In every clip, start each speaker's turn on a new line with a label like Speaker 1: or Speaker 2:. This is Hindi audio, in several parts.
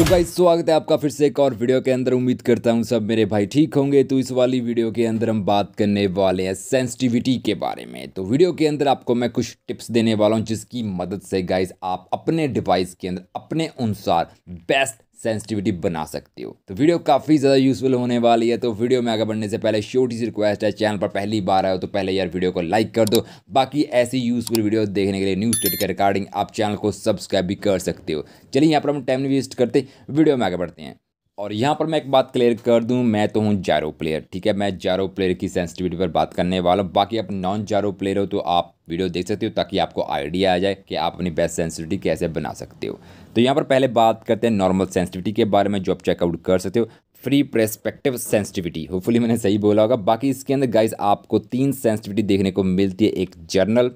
Speaker 1: तो गाइस स्वागत है आपका फिर से एक और वीडियो के अंदर उम्मीद करता हूँ सब मेरे भाई ठीक होंगे तो इस वाली वीडियो के अंदर हम बात करने वाले हैं सेंसिटिविटी के बारे में तो वीडियो के अंदर आपको मैं कुछ टिप्स देने वाला हूँ जिसकी मदद से गाइस आप अपने डिवाइस के अंदर अपने अनुसार बेस्ट सेंसिटिविटी बना सकते हो तो वीडियो काफ़ी ज़्यादा यूजफुल होने वाली है तो वीडियो में आगे बढ़ने से पहले छोटी सी रिक्वेस्ट है चैनल पर पहली बार आए हो तो पहले यार वीडियो को लाइक कर दो बाकी ऐसी यूजफुल वीडियो देखने के लिए न्यूज़ डेट के रिकॉर्डिंग आप चैनल को सब्सक्राइब भी कर सकते हो चलिए यहाँ पर हम टाइम वेस्ट करते वीडियो में आगे बढ़ते हैं और यहाँ पर मैं एक बात क्लियर कर दूँ मैं तो हूँ जैरो प्लेयर ठीक है मैं जैरो प्लेयर की सेंसिटिविटी पर बात करने वाला हूँ बाकी आप नॉन जैरो प्लेयर हो तो आप वीडियो देख सकते हो ताकि आपको आइडिया आ जाए कि आप अपनी बेस्ट सेंसिटिविटी कैसे बना सकते हो तो यहाँ पर पहले बात करते हैं नॉर्मल सेंसिटिविटी के बारे में जो आप चेकआउट कर सकते हो फ्री प्रेस्पेक्टिव सेंसिटिविटी होपफुली मैंने सही बोला होगा बाकी इसके अंदर गाइज आपको तीन सेंसिटिविटी देखने को मिलती है एक जर्नल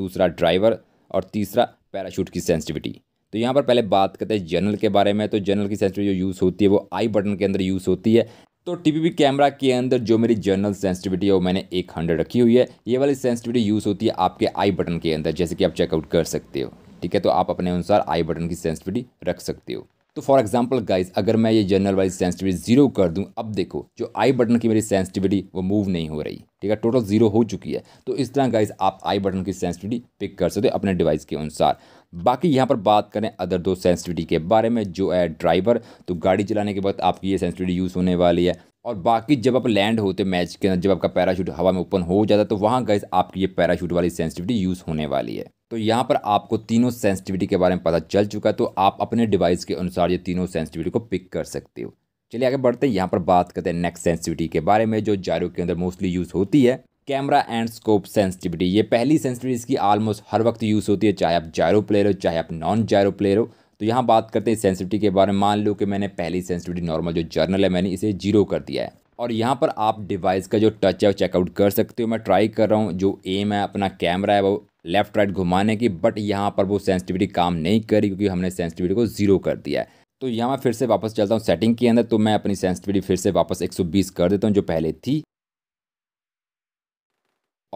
Speaker 1: दूसरा ड्राइवर और तीसरा पैराशूट की सेंसिटिविटी तो यहाँ पर पहले बात करते हैं जनरल के बारे में तो जनरल की सेंसिटिव जो यूज़ होती है वो आई बटन के अंदर यूज़ होती है तो टीपीपी कैमरा के अंदर जो मेरी जनरल सेंसिटिविटी है वो मैंने एक हंड्रेड रखी हुई है ये वाली सेंसिटिविटी यूज़ होती है आपके आई बटन के अंदर जैसे कि आप चेकआउट कर सकते हो ठीक है तो आप अपने अनुसार आई बटन की सेंसिटिविटी रख सकते हो तो फॉर एग्जाम्पल गाइज अगर मैं ये जनरल वाइज सेंसिटिविटी जीरो कर दूँ अब देखो जो आई बटन की मेरी सेंसिटिविटी वो मूव नहीं हो रही ठीक है टोटल जीरो हो चुकी है तो इस तरह गाइज आप आई बटन की सेंसिटिविटी पिक कर सकते हो अपने डिवाइस के अनुसार बाकी यहाँ पर बात करें अदर दो सेंसिटिविटी के बारे में जो है ड्राइवर तो गाड़ी चलाने के बाद आपकी ये सेंसिटिविटी यूज़ होने वाली है और बाकी जब आप लैंड होते मैच के अंदर जब आपका पैराशूट हवा में ओपन हो जाता है तो वहाँ गए आपकी ये पैराशूट वाली सेंसिटिविटी यूज़ होने वाली है तो यहाँ पर आपको तीनों सेंसिटिविटी के बारे में पता चल चुका है तो आप अपने डिवाइस के अनुसार ये तीनों सेंसिटिविटी को पिक कर सकते हो चलिए आगे बढ़ते हैं यहाँ पर बात करते हैं नेक्स्ट सेंसिटिविटी के बारे में जो जारो के अंदर मोस्टली यूज़ होती है कैमरा एंड स्कोप सेंसिटिविटी ये पहली सेंसिटिविटी इसकी आलमोस्ट हर वक्त यूज़ होती है चाहे आप जायरो प्लेयर हो चाहे आप नॉन जायरो प्लेयर हो तो यहाँ बात करते हैं सेंसिटिविटी के बारे में मान लो कि मैंने पहली सेंसिटिविटी नॉर्मल जो जर्नल है मैंने इसे जीरो कर दिया है और यहाँ पर आप डिवाइस का जो टच है वो चेकआउट कर सकते हो मैं ट्राई कर रहा हूँ जो एम है अपना कैमरा है वो लेफ्ट राइट घुमाने की बट यहाँ पर वो सेंसिटिविटी काम नहीं करी क्योंकि हमने सेंसिटिविटी को ज़ीरो कर दिया है तो यहाँ मैं फिर से वापस चलता हूँ सेटिंग के अंदर तो मैं अपनी सेंसिटिविटी फिर से वापस 120 कर देता हूँ जो पहले थी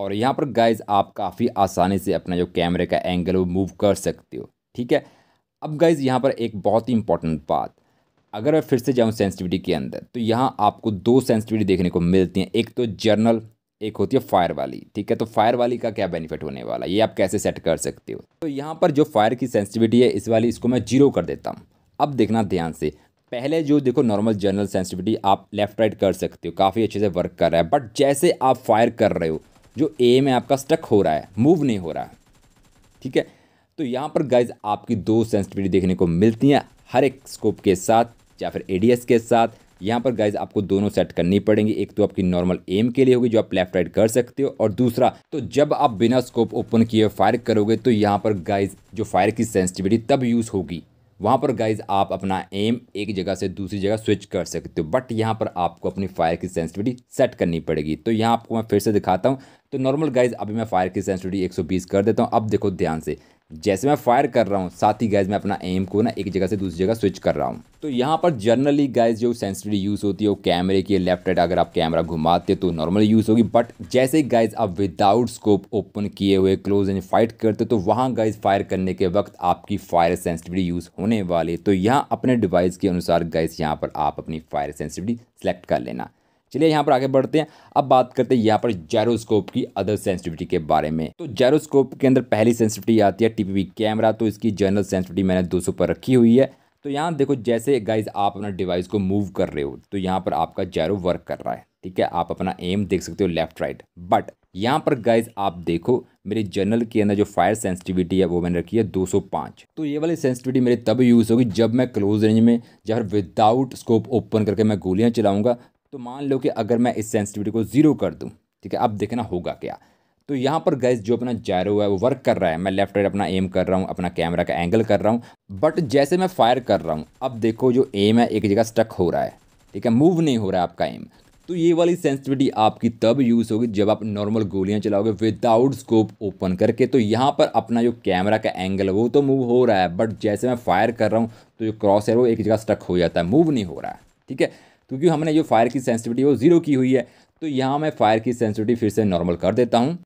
Speaker 1: और यहाँ पर गाइज आप काफ़ी आसानी से अपना जो कैमरे का एंगल वो मूव कर सकते हो ठीक है अब गाइज यहाँ पर एक बहुत ही इंपॉर्टेंट बात अगर मैं फिर से जाऊँ सेंसिटिविटी के अंदर तो यहाँ आपको दो सेंसिटिविटी देखने को मिलती हैं एक तो जर्नल एक होती है फायर वाली ठीक है तो फायर वाली का क्या बेनिफिट होने वाला ये आप कैसे सेट कर सकते हो तो यहाँ पर जो फायर की सेंसिटिविटी है इस वाली इसको मैं जीरो कर देता हूँ अब देखना ध्यान से पहले जो देखो नॉर्मल जनरल सेंसिटिविटी आप लेफ्ट राइट कर सकते हो काफ़ी अच्छे से वर्क कर रहा है बट जैसे आप फायर कर रहे हो जो ए में आपका स्टक हो रहा है मूव नहीं हो रहा है ठीक है तो यहाँ पर गाइज आपकी दो सेंसिटिविटी देखने को मिलती हैं हर एक स्कोप के साथ या फिर एडीएस के साथ यहाँ पर गाइज आपको दोनों सेट करनी पड़ेंगी एक तो आपकी नॉर्मल एम के लिए होगी जो आप लेफ्ट राइट कर सकते हो और दूसरा तो जब आप बिना स्कोप ओपन किए फायर करोगे तो यहाँ पर गाइज जो फायर की सेंसिटिविटी तब यूज़ होगी वहाँ पर गाइज आप अपना एम एक जगह से दूसरी जगह स्विच कर सकते हो बट यहाँ पर आपको अपनी फायर की सेंसिटिविटी सेट करनी पड़ेगी तो यहाँ आपको मैं फिर से दिखाता हूँ तो नॉर्मल गाइज अभी मैं फायर की सेंसिटिविटी 120 कर देता हूँ अब देखो ध्यान से जैसे मैं फायर कर रहा हूँ साथ ही गैस मैं अपना एम को ना एक जगह से दूसरी जगह स्विच कर रहा हूँ तो यहाँ पर जनरली गैस जो सेंसिटिव यूज़ होती है वो कैमरे की लेफ्ट राइट अगर आप कैमरा घुमाते तो नॉर्मल यूज़ होगी बट जैसे गैस आप विदाउट स्कोप ओपन किए हुए क्लोज एंड फाइट करते तो वहाँ गैस फायर करने के वक्त आपकी फायर सेंसिटिविटी यूज़ होने वाली तो यहाँ अपने डिवाइस के अनुसार गैस यहाँ पर आप अपनी फायर सेंसिटिविटी सेलेक्ट कर लेना चलिए यहाँ पर आगे बढ़ते हैं अब बात करते हैं यहाँ पर जैरोस्कोप की अदर सेंसिटिविटी के बारे में तो जैरोस्कोप के अंदर पहली सेंसिटिविटी आती है टीपीवी कैमरा तो इसकी जनरल सेंसिटिविटी मैंने 200 पर रखी हुई है तो यहाँ देखो जैसे गाइज आप अपना डिवाइस को मूव कर रहे हो तो यहाँ पर आपका जैरो वर्क कर रहा है ठीक है आप अपना एम देख सकते हो लेफ्ट राइट बट यहाँ पर गाइज आप देखो मेरे जनरल के अंदर जो फायर सेंसिटिविटी है वो मैंने रखी है 205 तो ये वाली सेंसिटिविटी मेरे तब यूज़ होगी जब मैं क्लोज रेंज में या विदाउट स्कोप ओपन करके मैं गोलियाँ चलाऊँगा तो मान लो कि अगर मैं इस सेंसिटिविटी को ज़ीरो कर दूँ ठीक है अब देखना होगा क्या तो यहाँ पर गैस जो अपना जैरो है वो वर्क कर रहा है मैं लेफ्ट राइट अपना एम कर रहा हूँ अपना कैमरा का एंगल कर रहा हूँ बट जैसे मैं फायर कर रहा हूँ अब देखो जो एम है एक जगह स्टक हो रहा है ठीक है मूव नहीं हो रहा है आपका एम तो ये वाली सेंसिटिविटी आपकी तब यूज़ होगी जब आप नॉर्मल गोलियाँ चलाओगे विदाउट स्कोप ओपन करके तो यहाँ पर अपना जो कैमरा का एंगल है वो तो मूव हो रहा है बट जैसे मैं फायर कर रहा हूँ तो जो क्रॉस है वो एक जगह स्टक हो जाता है मूव नहीं हो रहा है ठीक है क्योंकि हमने जो फायर की सेंसिटिविटी वो जीरो की हुई है तो यहाँ मैं फायर की सेंसिटिविटी फिर से नॉर्मल कर देता हूँ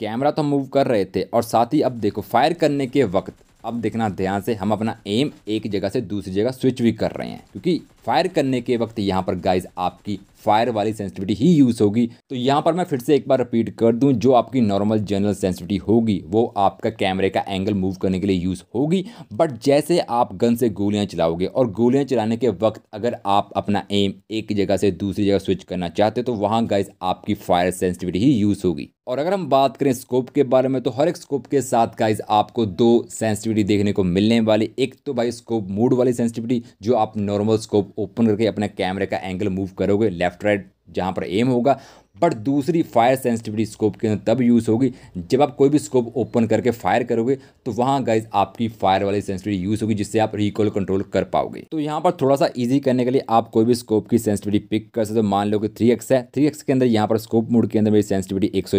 Speaker 1: कैमरा तो मूव कर रहे थे और साथ ही अब देखो फायर करने के वक्त अब देखना ध्यान से हम अपना एम एक जगह से दूसरी जगह स्विच भी कर रहे हैं क्योंकि फायर करने के वक्त यहाँ पर गाइज आपकी फायर वाली सेंसिटिविटी ही यूज़ होगी तो यहाँ पर मैं फिर से एक बार रिपीट कर दूँ जो आपकी नॉर्मल जनरल सेंसिटिविटी होगी वो आपका कैमरे का एंगल मूव करने के लिए यूज़ होगी बट जैसे आप गन से गोलियाँ चलाओगे और गोलियाँ चलाने के वक्त अगर आप अपना एम एक जगह से दूसरी जगह स्विच करना चाहते तो वहाँ गाइज आपकी फायर सेंसिटिविटी ही यूज़ होगी और अगर हम बात करें स्कोप के बारे में तो हर एक स्कोप के साथ गाइज आपको दो सेंसिटिविटी देखने को मिलने वाली एक तो भाई स्कोप मूड वाली सेंसिटिविटी जो आप नॉर्मल स्कोप ओपन करके अपने कैमरे का एंगल मूव करोगे लेफ्ट राइट जहाँ पर एम होगा बट दूसरी फायर सेंसिटिविटी स्कोप के अंदर तब यूज़ होगी जब आप कोई भी स्कोप ओपन करके फायर करोगे तो वहाँ गाइज आपकी फायर वाली सेंसिटिविटी यूज़ होगी जिससे आप रिकॉल कंट्रोल कर पाओगे तो यहाँ पर थोड़ा सा इजी करने के लिए आप कोई भी स्कोप की सेंसिटिविटी पिक कर सकते हो मान लो कि थ्री एक्स है थ्री एक्स के अंदर यहाँ पर स्कोप मूड के अंदर मेरी सेंसिटिविटी एक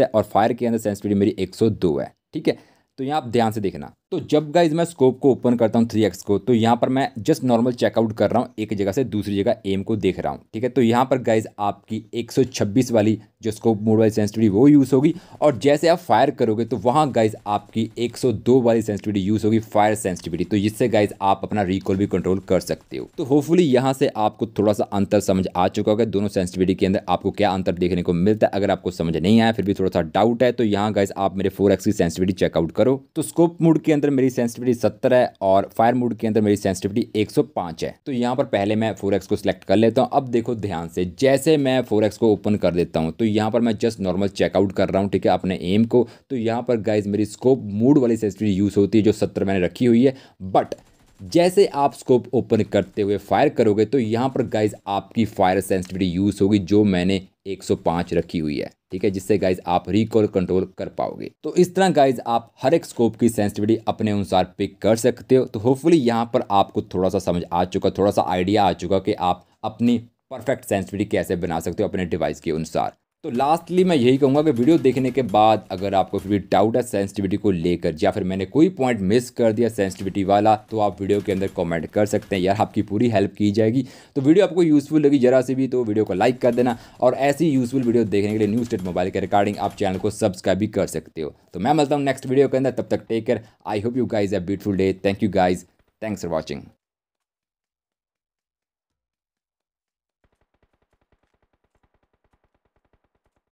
Speaker 1: है और फायर के अंदर सेंसिटिविटी मेरी एक है ठीक है तो यहाँ आप ध्यान से देखना तो जब गाइज मैं स्कोप को ओपन करता हूँ थ्री एक्स को तो यहाँ पर मैं जस्ट नॉर्मल चेकआउट कर रहा हूँ एक जगह से दूसरी जगह एम को देख रहा हूँ ठीक है तो यहाँ पर गाइज आपकी 126 वाली जो स्कोप मोड वाली सेंसिटिविटी वो यूज़ होगी और जैसे आप फायर करोगे तो वहाँ गाइज आपकी 102 वाली सेंसिटिविटी यूज़ होगी फायर सेंसिटिविटी तो जिससे गाइज आप अपना रिकॉल भी कंट्रोल कर सकते हो तो होपफुली यहाँ से आपको थोड़ा सा अंतर समझ आ चुका होगा दोनों सेंसिटिविटी के अंदर आपको क्या अंतर देखने को मिलता है अगर आपको समझ नहीं आया फिर भी थोड़ा सा डाउट है तो यहाँ गाइज आप मेरे फोर की सेंसिटिविटी चेकआउट करो तो स्कोप मोड के अंदर मेरी सेंसिटिविटी सत्तर है और फायर मोड के अंदर मेरी सेंसिटिविटी 105 है तो यहाँ पर पहले मैं फोर को सिलेक्ट कर लेता हूँ अब देखो ध्यान से जैसे मैं फोर को ओपन कर देता हूँ तो यहाँ पर मैं जस्ट नॉर्मल चेकआउट कर रहा हूँ ठीक है अपने एम को तो यहाँ पर गाइज मेरी स्कोप मूड वाली सेंसिटिविटी यूज़ होती है जो सत्तर मैंने रखी हुई है बट जैसे आप स्कोप ओपन करते हुए फायर करोगे तो यहाँ पर गाइज आपकी फायर सेंसिटिविटी यूज़ होगी जो मैंने 105 रखी हुई है ठीक है जिससे गाइज आप रिकॉल कंट्रोल कर पाओगे तो इस तरह गाइज आप हर एक स्कोप की सेंसिटिविटी अपने अनुसार पिक कर सकते हो तो होपफुली यहाँ पर आपको थोड़ा सा समझ आ चुका थोड़ा सा आइडिया आ चुका कि आप अपनी परफेक्ट सेंसिटिविटी कैसे बना सकते हो अपने डिवाइस के अनुसार तो लास्टली मैं यही कहूँगा कि वीडियो देखने के बाद अगर आपको फिर भी डाउट है सेंसिटिविटी को लेकर या फिर मैंने कोई पॉइंट मिस कर दिया सेंसिटिविटी वाला तो आप वीडियो के अंदर कमेंट कर सकते हैं यार आपकी पूरी हेल्प की जाएगी तो वीडियो आपको यूज़फुल लगी जरा से भी तो वीडियो को लाइक कर देना और ऐसी यूज़फुल वीडियो देखने के लिए न्यू स्टेट मोबाइल के रिकॉर्डिंग आप चैनल को सब्सक्राइब भी कर सकते हो तो मैं मिलता हूँ नेक्स्ट वीडियो के अंदर तब तक take care I hope you guys a beautiful day thank you guys thanks for watching